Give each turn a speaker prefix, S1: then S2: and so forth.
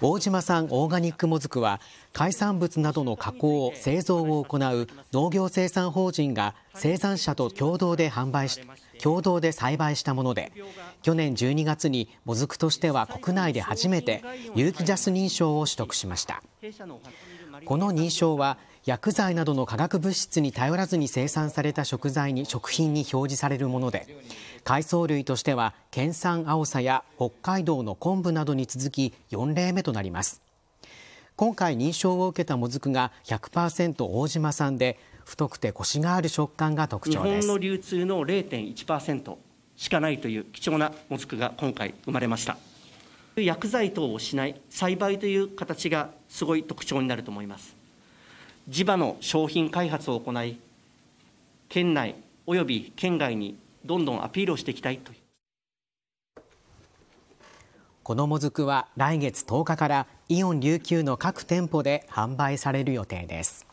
S1: 大島さんオーガニックもずくは海産物などの加工製造を行う農業生産法人が生産者と共同で販売し共同で栽培したもので去年12月にもずくとしては国内で初めて有機ジャス認証を取得しましたこの認証は薬剤などの化学物質に頼らずに生産された食材に食品に表示されるもので海藻類としては県産アオサや北海道の昆布などに続き4例目となります今回認証を受けたもずくが100%大島産で太くてコシがある食感が特徴です日本の
S2: 流通の0.1%しかないという貴重なもずくが今回生まれました薬剤等をしない栽培という形がすごい特徴になると思います地場の商品開発を行い県内および県外にどんどんアピールをしていきたいとこのもずくは
S1: 来月10日からイオン琉球の各店舗で販売される予定です。